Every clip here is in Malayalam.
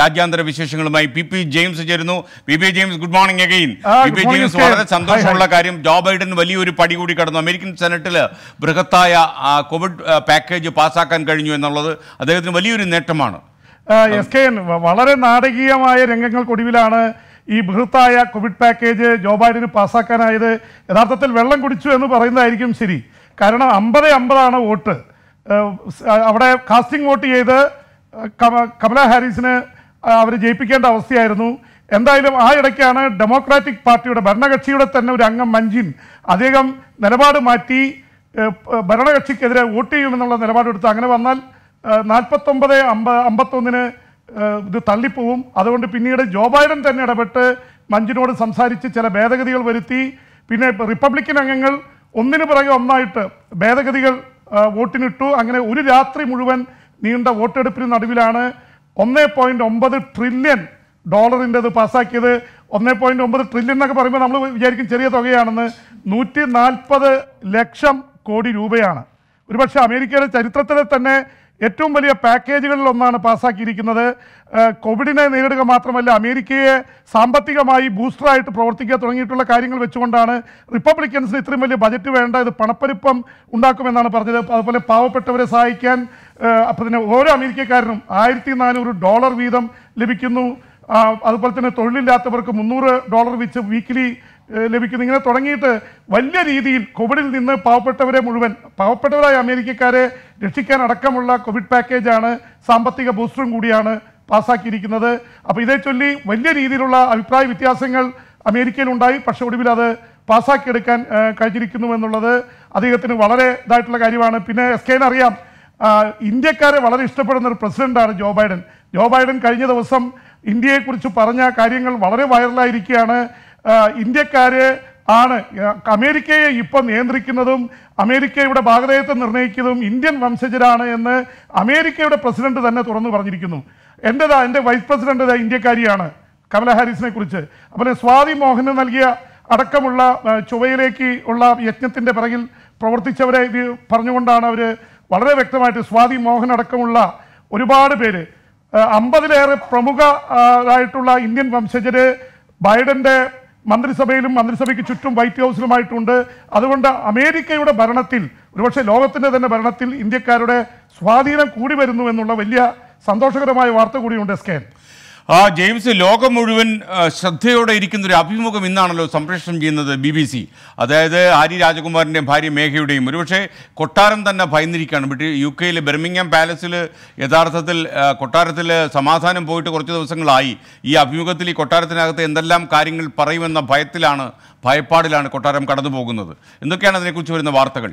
രാജ്യാന്തര വിശേഷങ്ങളുമായി പി പി ജെയിംസ് ചേരുന്നു P P James good morning again P P James വളരെ സന്തോഷമുള്ള കാര്യം ജോ ബൈഡൻ വലിയൊരു പടി കൂടി കടന്നു അമേരിക്കൻ സെനറ്റിൽ ബൃഹത്തായ കോവിഡ് പാക്കേജ് പാസ്സാക്കാൻ കഴിഞ്ഞു എന്നുള്ളത് അദ്ദേഹത്തിന് വലിയൊരു നേട്ടമാണ് എസ് കെ വളരെ നാടകീയമായ രംഗങ്ങൾക്കൊടുവിലാണ് ഈ ബൃഹത്തായ കോവിഡ് പാക്കേജ് ജോ ബൈഡന് പാസ്സാക്കാനായത് യഥാർത്ഥത്തിൽ വെള്ളം കുടിച്ചു എന്ന് പറയുന്നതായിരിക്കും ശരി കാരണം അമ്പത് അമ്പതാണ് വോട്ട് അവിടെ കാസ്റ്റിംഗ് വോട്ട് ചെയ്ത് കമല ഹാരിസിന് അവർ ജയിപ്പിക്കേണ്ട അവസ്ഥയായിരുന്നു എന്തായാലും ആ ഇടയ്ക്കാണ് ഡെമോക്രാറ്റിക് പാർട്ടിയുടെ ഭരണകക്ഷിയുടെ തന്നെ ഒരു അംഗം മഞ്ജിൻ അദ്ദേഹം നിലപാട് മാറ്റി ഭരണകക്ഷിക്കെതിരെ വോട്ട് ചെയ്യുമെന്നുള്ള നിലപാടെടുത്ത് അങ്ങനെ വന്നാൽ നാൽപ്പത്തൊമ്പത് അമ്പ അമ്പത്തൊന്നിന് ഇത് തള്ളിപ്പോവും അതുകൊണ്ട് പിന്നീട് ജോ ബൈഡൻ തന്നെ ഇടപെട്ട് മഞ്ജിനോട് സംസാരിച്ച് ചില ഭേദഗതികൾ വരുത്തി പിന്നെ റിപ്പബ്ലിക്കൻ അംഗങ്ങൾ ഒന്നിന് പിറകെ ഒന്നായിട്ട് ഭേദഗതികൾ വോട്ടിനിട്ടു അങ്ങനെ ഒരു രാത്രി മുഴുവൻ നീണ്ട വോട്ടെടുപ്പിന് നടുവിലാണ് ഒന്ന് പോയിന്റ് ഒമ്പത് ട്രില്യൺ അത് പാസ്സാക്കിയത് ഒന്ന് പോയിന്റ് ഒമ്പത് ട്രില്യൺ എന്നൊക്കെ പറയുമ്പോൾ നമ്മൾ വിചാരിക്കും ചെറിയ തുകയാണെന്ന് നൂറ്റി നാൽപ്പത് ലക്ഷം കോടി രൂപയാണ് ഒരുപക്ഷെ അമേരിക്കയുടെ ചരിത്രത്തിലെ തന്നെ ഏറ്റവും വലിയ പാക്കേജുകളിൽ ഒന്നാണ് പാസ്സാക്കിയിരിക്കുന്നത് കോവിഡിനെ നേരിടുക മാത്രമല്ല അമേരിക്കയെ സാമ്പത്തികമായി ബൂസ്റ്ററായിട്ട് പ്രവർത്തിക്കുക തുടങ്ങിയിട്ടുള്ള കാര്യങ്ങൾ വെച്ചുകൊണ്ടാണ് റിപ്പബ്ലിക്കൻസിന് ഇത്രയും വലിയ ബജറ്റ് വേണ്ട ഇത് പണപ്പെരുപ്പം ഉണ്ടാക്കുമെന്നാണ് പറഞ്ഞത് അതുപോലെ പാവപ്പെട്ടവരെ സഹായിക്കാൻ അപ്പം തന്നെ ഓരോ അമേരിക്കക്കാരനും ആയിരത്തി നാനൂറ് ഡോളർ വീതം ലഭിക്കുന്നു അതുപോലെ തന്നെ തൊഴിലില്ലാത്തവർക്ക് മുന്നൂറ് ഡോളർ വെച്ച് വീക്കിലി ലഭിക്കുന്നു ഇങ്ങനെ തുടങ്ങിയിട്ട് വലിയ രീതിയിൽ കോവിഡിൽ നിന്ന് പാവപ്പെട്ടവരെ മുഴുവൻ പാവപ്പെട്ടവരായ അമേരിക്കക്കാരെ രക്ഷിക്കാൻ അടക്കമുള്ള കോവിഡ് പാക്കേജാണ് സാമ്പത്തിക ബൂസ്റ്ററും കൂടിയാണ് പാസ്സാക്കിയിരിക്കുന്നത് അപ്പോൾ ഇതേ ചൊല്ലി വലിയ രീതിയിലുള്ള അഭിപ്രായ വ്യത്യാസങ്ങൾ അമേരിക്കയിലുണ്ടായി പക്ഷെ ഒടുവിൽ അത് പാസ്സാക്കിയെടുക്കാൻ കഴിഞ്ഞിരിക്കുന്നു എന്നുള്ളത് അദ്ദേഹത്തിന് വളരെ ഇതായിട്ടുള്ള കാര്യമാണ് പിന്നെ എസ് കെ അറിയാം ഇന്ത്യക്കാരെ വളരെ ഇഷ്ടപ്പെടുന്ന ഒരു പ്രസിഡന്റാണ് ജോ ബൈഡൻ ജോ ബൈഡൻ കഴിഞ്ഞ ദിവസം ഇന്ത്യയെക്കുറിച്ച് പറഞ്ഞ കാര്യങ്ങൾ വളരെ വൈറലായിരിക്കുകയാണ് ഇന്ത്യക്കാര് ആണ് അമേരിക്കയെ ഇപ്പോൾ നിയന്ത്രിക്കുന്നതും അമേരിക്കയുടെ ഭാഗതയത്വം നിർണ്ണയിക്കുന്നതും ഇന്ത്യൻ വംശജരാണ് എന്ന് അമേരിക്കയുടെ പ്രസിഡന്റ് തന്നെ തുറന്നു പറഞ്ഞിരിക്കുന്നു എൻ്റെതാ എൻ്റെ വൈസ് പ്രസിഡന്റ് ഇന്ത്യക്കാരിയാണ് കമല ഹാരിസിനെ കുറിച്ച് അപ്പോൾ സ്വാതി മോഹന് നൽകിയ അടക്കമുള്ള ചുവയിലേക്ക് ഉള്ള യജ്ഞത്തിൻ്റെ പിറകിൽ പ്രവർത്തിച്ചവരെ ഇത് പറഞ്ഞുകൊണ്ടാണ് അവർ വളരെ വ്യക്തമായിട്ട് സ്വാതി മോഹൻ അടക്കമുള്ള ഒരുപാട് പേര് അമ്പതിലേറെ പ്രമുഖ ആയിട്ടുള്ള ഇന്ത്യൻ വംശജര് ബൈഡന്റെ മന്ത്രിസഭയിലും മന്ത്രിസഭയ്ക്ക് ചുറ്റും വൈറ്റ് ഹൗസിലുമായിട്ടുണ്ട് അതുകൊണ്ട് അമേരിക്കയുടെ ഭരണത്തിൽ ഒരുപക്ഷെ ലോകത്തിൻ്റെ തന്നെ ഭരണത്തിൽ ഇന്ത്യക്കാരുടെ സ്വാധീനം കൂടി വരുന്നു എന്നുള്ള വലിയ സന്തോഷകരമായ വാർത്ത കൂടിയുണ്ട് സ്കാൻ ആ ജെയിംസ് ലോകം മുഴുവൻ ശ്രദ്ധയോടെ ഇരിക്കുന്ന ഒരു അഭിമുഖം ഇന്നാണല്ലോ സംപ്രേഷണം ചെയ്യുന്നത് ബി ബി സി അതായത് ആര്യ രാജകുമാറിൻ്റെയും ഭാര്യ മേഘയുടെയും ഒരുപക്ഷെ കൊട്ടാരം തന്നെ ഭയന്നിരിക്കുകയാണ് ബ്രിട്ടി യു കെയിലെ ബെർമിങ്ഹാം പാലസിൽ യഥാർത്ഥത്തിൽ കൊട്ടാരത്തിൽ സമാധാനം പോയിട്ട് കുറച്ച് ദിവസങ്ങളായി ഈ അഭിമുഖത്തിൽ ഈ കൊട്ടാരത്തിനകത്ത് എന്തെല്ലാം കാര്യങ്ങൾ പറയുമെന്ന ഭയത്തിലാണ് ഭയപ്പാടിലാണ് കൊട്ടാരം കടന്നു പോകുന്നത് എന്തൊക്കെയാണ് അതിനെക്കുറിച്ച് വരുന്ന വാർത്തകൾ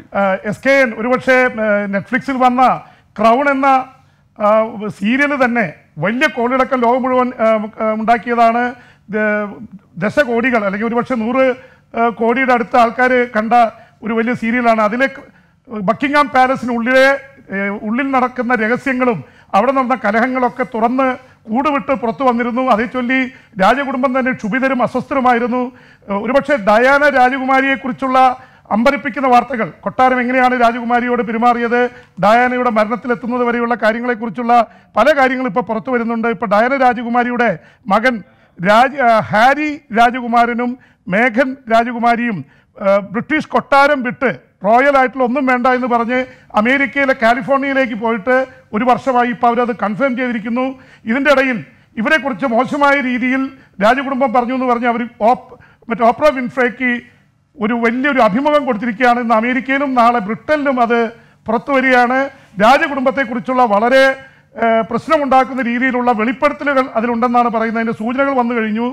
എസ് കെ എൻ ഒരുപക്ഷെ നെറ്റ്ഫ്ലിക്സിൽ വന്ന ക്രൗൺ എന്ന സീരിയൽ തന്നെ വലിയ കോളിടക്കം ലോകം മുഴുവൻ ഉണ്ടാക്കിയതാണ് ദശകോടികൾ അല്ലെങ്കിൽ ഒരുപക്ഷെ നൂറ് കോടിയുടെ അടുത്ത ആൾക്കാർ കണ്ട ഒരു വലിയ സീരിയലാണ് അതിലെ ബക്കിംഗാം പാലസിനുള്ളിലെ ഉള്ളിൽ നടക്കുന്ന രഹസ്യങ്ങളും അവിടെ നടന്ന കലഹങ്ങളൊക്കെ തുറന്ന് കൂടുവിട്ട് പുറത്തു വന്നിരുന്നു അതേ ചൊല്ലി രാജകുടുംബം തന്നെ ക്ഷുഭിതരും അസ്വസ്ഥരുമായിരുന്നു ഒരുപക്ഷെ ഡയാന രാജകുമാരിയെക്കുറിച്ചുള്ള അമ്പരിപ്പിക്കുന്ന വാർത്തകൾ കൊട്ടാരം എങ്ങനെയാണ് രാജകുമാരിയോട് പെരുമാറിയത് ഡയാനയുടെ മരണത്തിലെത്തുന്നത് വരെയുള്ള കാര്യങ്ങളെക്കുറിച്ചുള്ള പല കാര്യങ്ങളും ഇപ്പോൾ പുറത്തു വരുന്നുണ്ട് ഇപ്പോൾ ഡയാന രാജകുമാരിയുടെ മകൻ രാജ ഹാരി രാജകുമാരനും മേഘൻ രാജകുമാരിയും ബ്രിട്ടീഷ് കൊട്ടാരം വിട്ട് റോയൽ ആയിട്ടുള്ള ഒന്നും വേണ്ട എന്ന് പറഞ്ഞ് അമേരിക്കയിലെ കാലിഫോർണിയയിലേക്ക് പോയിട്ട് ഒരു വർഷമായി ഇപ്പോൾ അവരത് കൺഫേം ചെയ്തിരിക്കുന്നു ഇതിൻ്റെ ഇടയിൽ ഇവരെക്കുറിച്ച് മോശമായ രീതിയിൽ രാജകുടുംബം പറഞ്ഞു എന്ന് പറഞ്ഞ് അവർ ഓപ്പ് മറ്റേ ഓപ്ര വിൻഫ്രേക്ക് ഒരു വലിയൊരു അഭിമുഖം കൊടുത്തിരിക്കുകയാണ് ഇന്ന് അമേരിക്കയിലും നാളെ ബ്രിട്ടനിലും അത് പുറത്തു വരികയാണ് രാജകുടുംബത്തെക്കുറിച്ചുള്ള വളരെ പ്രശ്നമുണ്ടാക്കുന്ന രീതിയിലുള്ള വെളിപ്പെടുത്തലുകൾ അതിലുണ്ടെന്നാണ് പറയുന്നത് അതിൻ്റെ സൂചനകൾ വന്നു കഴിഞ്ഞു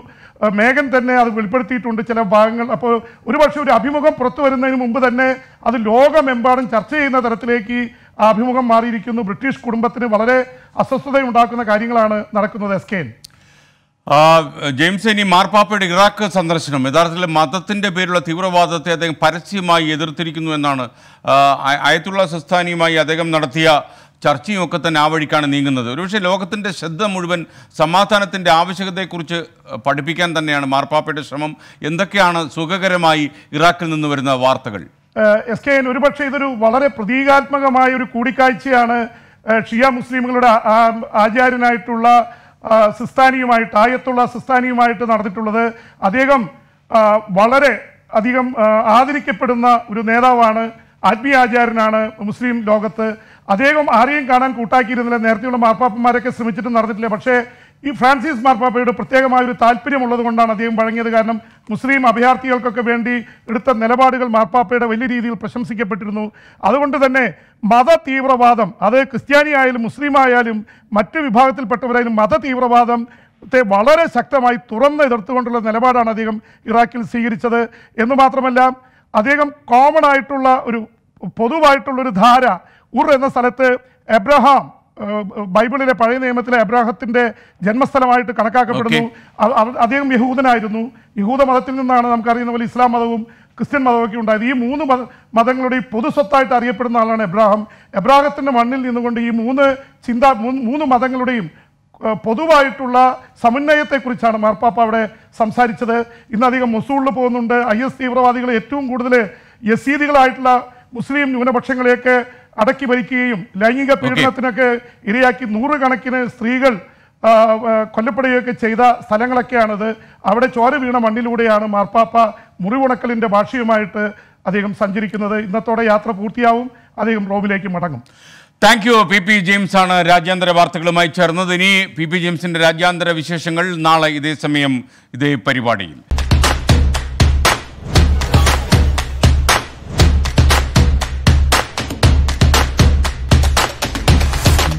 മേഘൻ തന്നെ അത് വെളിപ്പെടുത്തിയിട്ടുണ്ട് ചില ഭാഗങ്ങൾ അപ്പോൾ ഒരുപക്ഷെ ഒരു അഭിമുഖം പുറത്തു വരുന്നതിന് മുമ്പ് തന്നെ അത് ലോകമെമ്പാടും ചർച്ച ചെയ്യുന്ന തരത്തിലേക്ക് ആ അഭിമുഖം മാറിയിരിക്കുന്നു ബ്രിട്ടീഷ് കുടുംബത്തിന് വളരെ അസ്വസ്ഥതയുണ്ടാക്കുന്ന കാര്യങ്ങളാണ് നടക്കുന്നത് എസ് ജെയിംസ് ഇനി മാർപ്പാപ്പയുടെ ഇറാഖ് സന്ദർശനം യഥാർത്ഥത്തിൽ മതത്തിൻ്റെ പേരുള്ള തീവ്രവാദത്തെ അദ്ദേഹം പരസ്യമായി എതിർത്തിരിക്കുന്നു എന്നാണ് അയത്തുള്ള സസ്ഥാനിയുമായി അദ്ദേഹം നടത്തിയ ചർച്ചയും ഒക്കെ തന്നെ ആ വഴിക്കാണ് നീങ്ങുന്നത് ഒരുപക്ഷെ ലോകത്തിൻ്റെ ശ്രദ്ധ മുഴുവൻ സമാധാനത്തിൻ്റെ ആവശ്യകതയെക്കുറിച്ച് പഠിപ്പിക്കാൻ തന്നെയാണ് മാർപ്പാപ്പയുടെ ശ്രമം എന്തൊക്കെയാണ് സുഖകരമായി ഇറാഖിൽ നിന്ന് വരുന്ന വാർത്തകൾ എസ് കെ എൻ ഒരുപക്ഷെ ഇതൊരു വളരെ പ്രതീകാത്മകമായ ഒരു കൂടിക്കാഴ്ചയാണ് ഷിയ മുസ്ലിമുകളുടെ ആചാര്യനായിട്ടുള്ള സിസ്താനിയുമായിട്ട് ആയത്തുള്ള സിസ്താനിയുമായിട്ട് നടന്നിട്ടുള്ളത് അദ്ദേഹം വളരെ അധികം ആദരിക്കപ്പെടുന്ന ഒരു നേതാവാണ് ആത്മീയാചാര്യനാണ് മുസ്ലിം ലോകത്ത് അദ്ദേഹം ആരെയും കാണാൻ കൂട്ടാക്കിയിരുന്നില്ല നേരത്തെയുള്ള മാർപ്പാപ്പന്മാരൊക്കെ ശ്രമിച്ചിട്ടും നടന്നിട്ടില്ല പക്ഷേ ഈ ഫ്രാൻസിസ് മാർപ്പാപ്പയുടെ പ്രത്യേകമായ ഒരു താല്പര്യമുള്ളത് കൊണ്ടാണ് അദ്ദേഹം വഴങ്ങിയത് കാരണം മുസ്ലിം അഭയാർത്ഥികൾക്കൊക്കെ വേണ്ടി എടുത്ത നിലപാടുകൾ മാർപ്പാപ്പയുടെ വലിയ രീതിയിൽ പ്രശംസിക്കപ്പെട്ടിരുന്നു അതുകൊണ്ട് തന്നെ മത തീവ്രവാദം അത് ക്രിസ്ത്യാനി ആയാലും മുസ്ലിം ആയാലും മറ്റു വിഭാഗത്തിൽപ്പെട്ടവരായാലും മത തീവ്രവാദം ത്തെ വളരെ ശക്തമായി തുറന്ന് എതിർത്തുകൊണ്ടുള്ള നിലപാടാണ് അദ്ദേഹം ഇറാഖിൽ സ്വീകരിച്ചത് എന്ന് മാത്രമല്ല അദ്ദേഹം കോമൺ ആയിട്ടുള്ള ഒരു പൊതുവായിട്ടുള്ളൊരു ധാര ഉർ എന്ന സ്ഥലത്ത് എബ്രഹാം ബൈബിളിലെ പഴയ നിയമത്തിലെ അബ്രാഹത്തിന്റെ ജന്മസ്ഥലമായിട്ട് കണക്കാക്കപ്പെടുന്നു അദ്ദേഹം യഹൂദനായിരുന്നു യഹൂദ മതത്തിൽ നിന്നാണ് നമുക്കറിയുന്ന പോലെ ഇസ്ലാം മതവും ക്രിസ്ത്യൻ മതമൊക്കെ ഉണ്ടായത് ഈ മൂന്ന് മത മതങ്ങളുടെയും പൊതുസ്വത്തായിട്ട് അറിയപ്പെടുന്ന ആളാണ് എബ്രാഹം എബ്രാഹത്തിൻ്റെ മണ്ണിൽ നിന്നുകൊണ്ട് ഈ മൂന്ന് ചിന്ത മൂന്ന് മതങ്ങളുടെയും പൊതുവായിട്ടുള്ള സമന്വയത്തെക്കുറിച്ചാണ് മാർപ്പാപ്പ അവിടെ സംസാരിച്ചത് ഇന്നധികം മുസൂളിൽ പോകുന്നുണ്ട് ഐ എസ് തീവ്രവാദികൾ ഏറ്റവും കൂടുതൽ യസീദികളായിട്ടുള്ള മുസ്ലിം ന്യൂനപക്ഷങ്ങളെയൊക്കെ അടക്കി ഭരിക്കുകയും ലൈംഗിക പീഡനത്തിനൊക്കെ ഇരയാക്കി നൂറുകണക്കിന് സ്ത്രീകൾ കൊല്ലപ്പെടുകയൊക്കെ ചെയ്ത സ്ഥലങ്ങളൊക്കെയാണത് അവിടെ ചോര വീണ മണ്ണിലൂടെയാണ് മാർപ്പാപ്പ മുറിവുണക്കലിൻ്റെ ഭാഷയുമായിട്ട് അദ്ദേഹം സഞ്ചരിക്കുന്നത് ഇന്നത്തോടെ യാത്ര പൂർത്തിയാവും അദ്ദേഹം റോമിലേക്ക് മടങ്ങും thank you P P James ആണ് രാജ്യാന്തര വാർത്തകളുമായി ചേർന്നത് ഇനി പി പി ജെയിംസിൻ്റെ രാജ്യാന്തര വിശേഷങ്ങൾ നാളെ ഇതേ സമയം ഇതേ പരിപാടിയിൽ